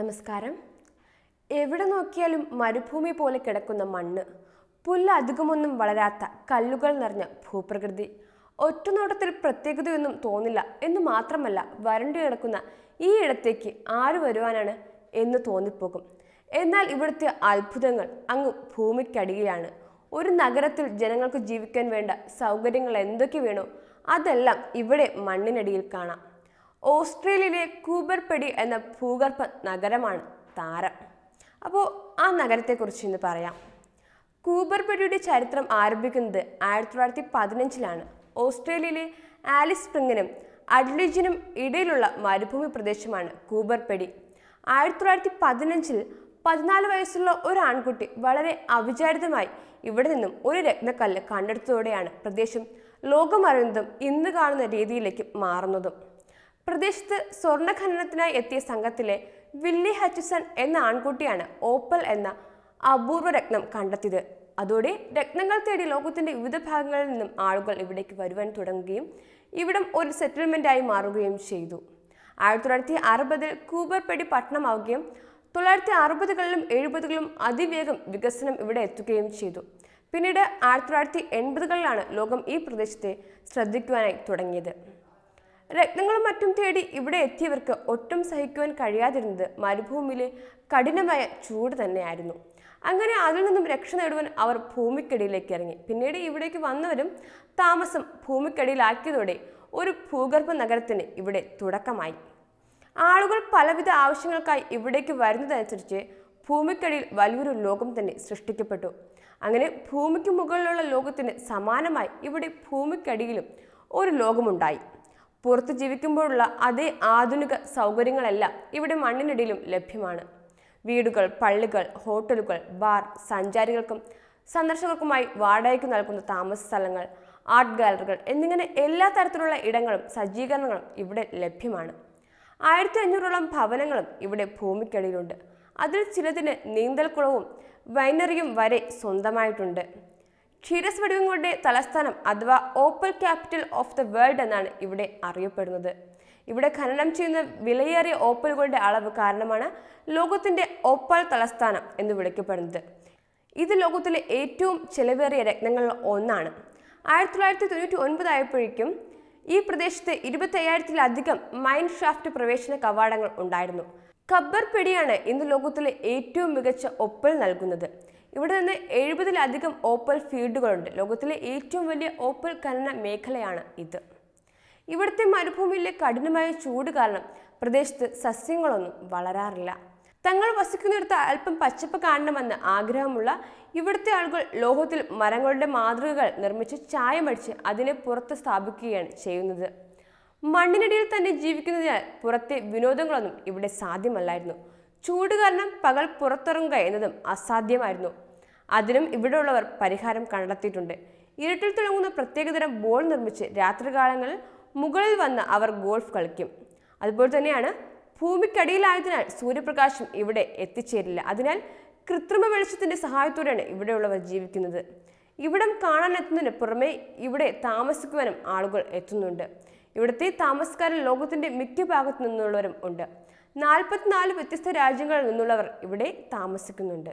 നമസ്കാരം എവിടെ നോക്കിയാലും മരുഭൂമി പോലെ കിടക്കുന്ന മണ്ണ് പുല്ല് അധികമൊന്നും വളരാത്ത കല്ലുകൾ നിറഞ്ഞ ഭൂപ്രകൃതി ഒറ്റനോട്ടത്തിൽ പ്രത്യേകതയൊന്നും തോന്നില്ല എന്ന് മാത്രമല്ല വരണ്ടു കിടക്കുന്ന ഈ ഇടത്തേക്ക് ആര് വരുവാനാണ് എന്ന് തോന്നിപ്പോകും എന്നാൽ ഇവിടുത്തെ അത്ഭുതങ്ങൾ അങ്ങ് ഭൂമിക്കടിയിലാണ് ഒരു നഗരത്തിൽ ജനങ്ങൾക്ക് ജീവിക്കാൻ വേണ്ട സൗകര്യങ്ങൾ എന്തൊക്കെ വേണോ അതെല്ലാം ഇവിടെ മണ്ണിനടിയിൽ കാണാം ഓസ്ട്രേലിയയിലെ കൂബർപെടി എന്ന ഭൂഗർഭ നഗരമാണ് താരം അപ്പോൾ ആ നഗരത്തെക്കുറിച്ച് ഇന്ന് പറയാം കൂബർപെടിയുടെ ചരിത്രം ആരംഭിക്കുന്നത് ആയിരത്തി തൊള്ളായിരത്തി പതിനഞ്ചിലാണ് ഓസ്ട്രേലിയയിലെ ആലിസ് സ്പ്രിങ്ങിനും അഡ്ലിജിനും ഇടയിലുള്ള മരുഭൂമി പ്രദേശമാണ് കൂബർപെടി ആയിരത്തി തൊള്ളായിരത്തി പതിനഞ്ചിൽ പതിനാല് വയസ്സുള്ള ഒരു ആൺകുട്ടി വളരെ അവിചാരിതമായി ഇവിടെ നിന്നും ഒരു രത്നക്കല്ല് കണ്ടെടുത്തതോടെയാണ് പ്രദേശം ലോകമറിയുന്നതും ഇന്ന് കാണുന്ന രീതിയിലേക്ക് മാറുന്നതും പ്രദേശത്ത് സ്വർണ്ണഖനനത്തിനായി എത്തിയ സംഘത്തിലെ വില്ലി ഹച്ചിസൺ എന്ന ആൺകുട്ടിയാണ് ഓപ്പൽ എന്ന അപൂർവ രത്നം കണ്ടെത്തിയത് അതോടെ രത്നങ്ങൾ തേടി ലോകത്തിന്റെ വിവിധ ഭാഗങ്ങളിൽ നിന്നും ആളുകൾ ഇവിടേക്ക് വരുവാൻ തുടങ്ങുകയും ഇവിടം ഒരു സെറ്റിൽമെൻ്റായി മാറുകയും ചെയ്തു ആയിരത്തി തൊള്ളായിരത്തി അറുപതിൽ കൂബർപെടി പട്ടണമാവുകയും തൊള്ളായിരത്തി അറുപതുകളിലും എഴുപതുകളിലും അതിവേഗം വികസനം ഇവിടെ എത്തുകയും ചെയ്തു പിന്നീട് ആയിരത്തി തൊള്ളായിരത്തി എൺപതുകളിലാണ് ലോകം ഈ പ്രദേശത്തെ ശ്രദ്ധിക്കുവാനായി തുടങ്ങിയത് രത്നങ്ങളും മറ്റും തേടി ഇവിടെ എത്തിയവർക്ക് ഒട്ടും സഹിക്കുവാൻ കഴിയാതിരുന്നത് മരുഭൂമിയിലെ കഠിനമായ ചൂട് തന്നെയായിരുന്നു അങ്ങനെ അതിൽ നിന്നും രക്ഷ നേടുവാൻ അവർ ഭൂമിക്കടിയിലേക്ക് ഇറങ്ങി പിന്നീട് ഇവിടേക്ക് വന്നവരും താമസം ഭൂമിക്കടിയിലാക്കിയതോടെ ഒരു ഭൂഗർഭ നഗരത്തിന് ഇവിടെ തുടക്കമായി ആളുകൾ പലവിധ ആവശ്യങ്ങൾക്കായി ഇവിടേക്ക് വരുന്നതനുസരിച്ച് ഭൂമിക്കടിയിൽ വലിയൊരു ലോകം തന്നെ സൃഷ്ടിക്കപ്പെട്ടു അങ്ങനെ ഭൂമിക്ക് മുകളിലുള്ള ലോകത്തിന് സമാനമായി ഇവിടെ ഭൂമിക്കടിയിലും ഒരു ലോകമുണ്ടായി പുറത്ത് ജീവിക്കുമ്പോഴുള്ള അതേ ആധുനിക സൗകര്യങ്ങളെല്ലാം ഇവിടെ മണ്ണിനടിയിലും ലഭ്യമാണ് വീടുകൾ പള്ളികൾ ഹോട്ടലുകൾ ബാർ സഞ്ചാരികൾക്കും സന്ദർശകർക്കുമായി വാടകയ്ക്ക് നൽകുന്ന താമസ സ്ഥലങ്ങൾ ആർട്ട് ഗാലറികൾ എന്നിങ്ങനെ എല്ലാ തരത്തിലുള്ള ഇടങ്ങളും സജ്ജീകരണങ്ങളും ഇവിടെ ലഭ്യമാണ് ആയിരത്തി അഞ്ഞൂറോളം ഭവനങ്ങളും ഇവിടെ ഭൂമിക്കടിയിലുണ്ട് അതിൽ ചിലതിന് നീന്തൽക്കുളവും വൈനറിയും വരെ സ്വന്തമായിട്ടുണ്ട് ക്ഷീരസ് തലസ്ഥാനം അഥവാ opal capital of the world എന്നാണ് ഇവിടെ അറിയപ്പെടുന്നത് ഇവിടെ ഖനനം ചെയ്യുന്ന വിലയേറിയ ഓപ്പലുകളുടെ അളവ് കാരണമാണ് ലോകത്തിന്റെ ഓപ്പൽ തലസ്ഥാനം എന്ന് വിളിക്കപ്പെടുന്നത് ഇത് ലോകത്തിലെ ഏറ്റവും ചെലവേറിയ രത്നങ്ങളിൽ ഒന്നാണ് ആയിരത്തി തൊള്ളായിരത്തി തൊണ്ണൂറ്റി ഒൻപത് ആയപ്പോഴേക്കും ഈ പ്രദേശത്ത് ഇരുപത്തി അയ്യായിരത്തിലധികം മൈൻ ഷാഫ്റ്റ് പ്രവേശന കവാടങ്ങൾ ഉണ്ടായിരുന്നു ഖബർ പിടിയാണ് ഇന്ന് ലോകത്തിലെ ഏറ്റവും മികച്ച ഒപ്പൽ നൽകുന്നത് ഇവിടെ നിന്ന് എഴുപതിലധികം ഓപ്പൽ ഫീൽഡുകളുണ്ട് ലോകത്തിലെ ഏറ്റവും വലിയ ഓപ്പൽ ഖനന മേഖലയാണ് ഇത് ഇവിടുത്തെ മരുഭൂമിയിലെ കഠിനമായ ചൂട് കാരണം പ്രദേശത്ത് സസ്യങ്ങളൊന്നും വളരാറില്ല തങ്ങൾ വസിക്കുന്നിടത്ത് അല്പം പച്ചപ്പ് കാണണമെന്ന് ആഗ്രഹമുള്ള ഇവിടുത്തെ ആളുകൾ ലോഹത്തിൽ മരങ്ങളുടെ മാതൃകകൾ നിർമ്മിച്ച് ചായമടിച്ച് അതിനെ പുറത്ത് സ്ഥാപിക്കുകയാണ് ചെയ്യുന്നത് മണ്ണിനടിയിൽ തന്നെ ജീവിക്കുന്നതിനാൽ പുറത്തെ വിനോദങ്ങളൊന്നും ഇവിടെ സാധ്യമല്ലായിരുന്നു ചൂട് കാരണം പകൽ പുറത്തിറങ്ങുക എന്നതും അസാധ്യമായിരുന്നു അതിനും ഇവിടെയുള്ളവർ പരിഹാരം കണ്ടെത്തിയിട്ടുണ്ട് ഇരുട്ടിൽ തിളങ്ങുന്ന പ്രത്യേകതരം ബോൾ നിർമ്മിച്ച് രാത്രികാലങ്ങളിൽ മുകളിൽ വന്ന് അവർ ഗോൾഫ് കളിക്കും അതുപോലെ തന്നെയാണ് ഭൂമിക്കടിയിലായതിനാൽ സൂര്യപ്രകാശം ഇവിടെ എത്തിച്ചേരില്ല അതിനാൽ കൃത്രിമ വെളിച്ചത്തിൻ്റെ സഹായത്തോടെയാണ് ഇവിടെയുള്ളവർ ജീവിക്കുന്നത് ഇവിടം കാണാനെത്തുന്നതിന് പുറമേ ഇവിടെ താമസിക്കുവാനും ആളുകൾ എത്തുന്നുണ്ട് ഇവിടുത്തെ താമസക്കാരൻ ലോകത്തിൻ്റെ മിക്ക ഭാഗത്തു നിന്നുള്ളവരും ഉണ്ട് നാൽപ്പത്തിനാല് വ്യത്യസ്ത രാജ്യങ്ങളിൽ നിന്നുള്ളവർ ഇവിടെ താമസിക്കുന്നുണ്ട്